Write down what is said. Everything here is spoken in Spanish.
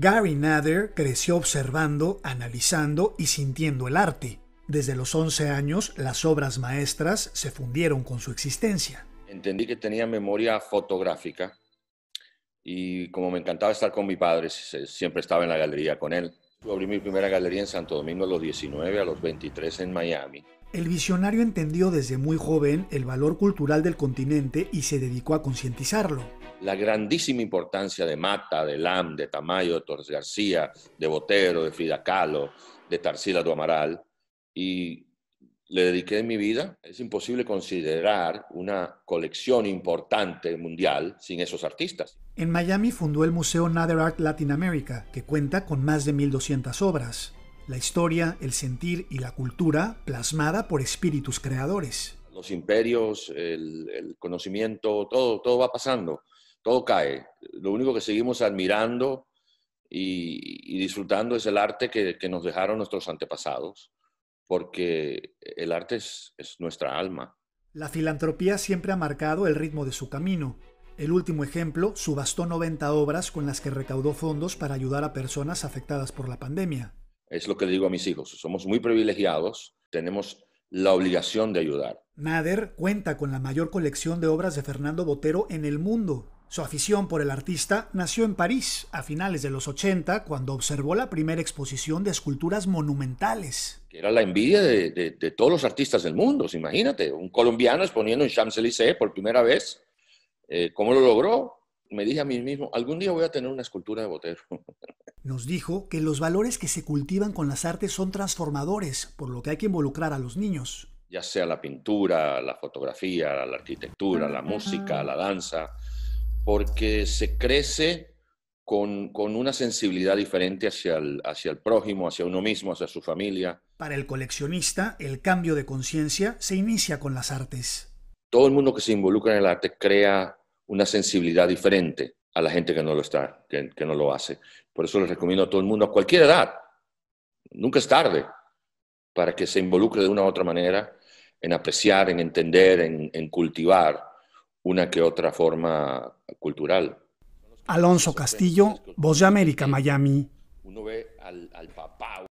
Gary Nader creció observando, analizando y sintiendo el arte. Desde los 11 años, las obras maestras se fundieron con su existencia. Entendí que tenía memoria fotográfica y como me encantaba estar con mi padre, siempre estaba en la galería con él. abrí mi primera galería en Santo Domingo a los 19, a los 23 en Miami. El visionario entendió desde muy joven el valor cultural del continente y se dedicó a concientizarlo la grandísima importancia de Mata, de Lam, de Tamayo, de Torres García, de Botero, de Frida Kahlo, de Tarsila do Amaral, y le dediqué mi vida. Es imposible considerar una colección importante mundial sin esos artistas. En Miami fundó el Museo Nader Art Latin America, que cuenta con más de 1.200 obras. La historia, el sentir y la cultura plasmada por espíritus creadores. Los imperios, el, el conocimiento, todo, todo va pasando todo cae. Lo único que seguimos admirando y, disfrutando es el arte que, nos dejaron nuestros antepasados, porque el arte es, es nuestra alma. La filantropía siempre ha marcado el ritmo de su camino. El último ejemplo subastó 90 obras con las que recaudó fondos para ayudar a personas afectadas por la pandemia. Es lo que le digo a mis hijos, somos muy privilegiados, tenemos la obligación de ayudar. Nader cuenta con la mayor colección de obras de Fernando Botero en el mundo. Su afición por el artista nació en París a finales de los 80 cuando observó la primera exposición de esculturas monumentales. Era la envidia de, todos los artistas del mundo, imagínate, un colombiano exponiendo en Champs-Élysées por primera vez. Eh, ¿Cómo lo logró? Me dije a mí mismo, algún día voy a tener una escultura de Botero. Nos dijo que los valores que se cultivan con las artes son transformadores, por lo que hay que involucrar a los niños. Ya sea la pintura, la fotografía, la arquitectura, la música, la danza, porque se crece con, con, una sensibilidad diferente hacia el, hacia el prójimo, hacia uno mismo, hacia su familia. Para el coleccionista, el cambio de conciencia se inicia con las artes. Todo el mundo que se involucra en el arte crea una sensibilidad diferente a la gente que no lo está, que, no lo hace. Por eso les recomiendo a todo el mundo, a cualquier edad, nunca es tarde, para que se involucre de una u otra manera en apreciar, en entender, en, en cultivar una que otra forma cultural. Alonso Castillo, Voz de América, Miami. Uno ve al, al papá.